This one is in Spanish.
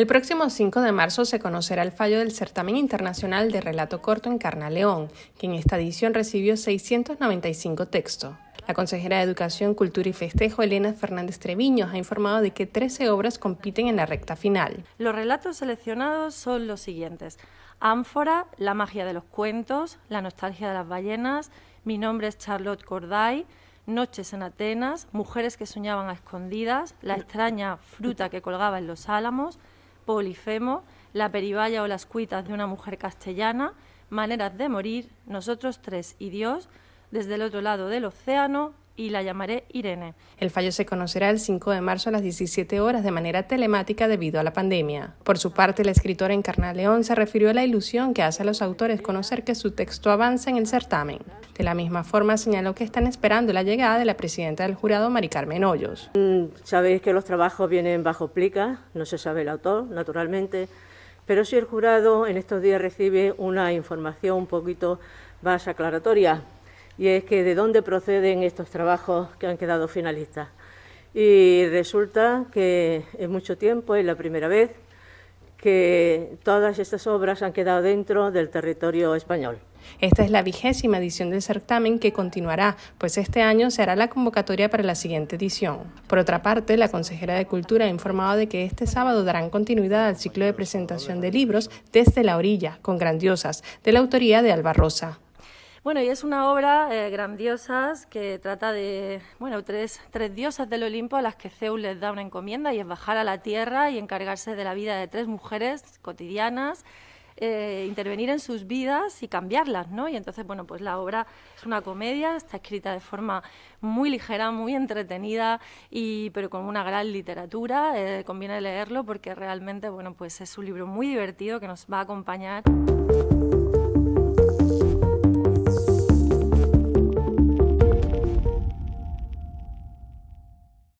El próximo 5 de marzo se conocerá el fallo del Certamen Internacional de Relato Corto en León, que en esta edición recibió 695 textos. La consejera de Educación, Cultura y Festejo, Elena Fernández Treviño, ha informado de que 13 obras compiten en la recta final. Los relatos seleccionados son los siguientes. Ánfora, La magia de los cuentos, La nostalgia de las ballenas, Mi nombre es Charlotte Corday, Noches en Atenas, Mujeres que soñaban a escondidas, La extraña fruta que colgaba en los álamos, Polifemo, La perivalla o las cuitas de una mujer castellana, Maneras de morir, Nosotros tres y Dios, desde el otro lado del océano, y la llamaré Irene. El fallo se conocerá el 5 de marzo a las 17 horas de manera telemática debido a la pandemia. Por su parte, la escritora Encarna León se refirió a la ilusión que hace a los autores conocer que su texto avanza en el certamen. De la misma forma, señaló que están esperando la llegada de la presidenta del jurado, Mari Carmen Hoyos. Mm, sabéis que los trabajos vienen bajo plica, no se sabe el autor, naturalmente, pero si el jurado en estos días recibe una información un poquito más aclaratoria, y es que de dónde proceden estos trabajos que han quedado finalistas. Y resulta que en mucho tiempo es la primera vez que todas estas obras han quedado dentro del territorio español. Esta es la vigésima edición del certamen que continuará, pues este año se hará la convocatoria para la siguiente edición. Por otra parte, la consejera de Cultura ha informado de que este sábado darán continuidad al ciclo de presentación de libros desde la orilla, con grandiosas, de la autoría de Alba Rosa. Bueno, y es una obra eh, grandiosas grandiosa que trata de bueno, tres, diosas del Olimpo a las que Zeus les da una encomienda y es bajar a la tierra y encargarse de la vida de tres mujeres cotidianas, eh, intervenir en sus vidas y cambiarlas, ¿no? Y entonces, bueno, pues la obra es una comedia, está escrita de forma muy ligera, muy entretenida, y, pero con una gran literatura. Eh, conviene leerlo porque realmente, bueno, pues es un libro muy divertido que nos va a acompañar.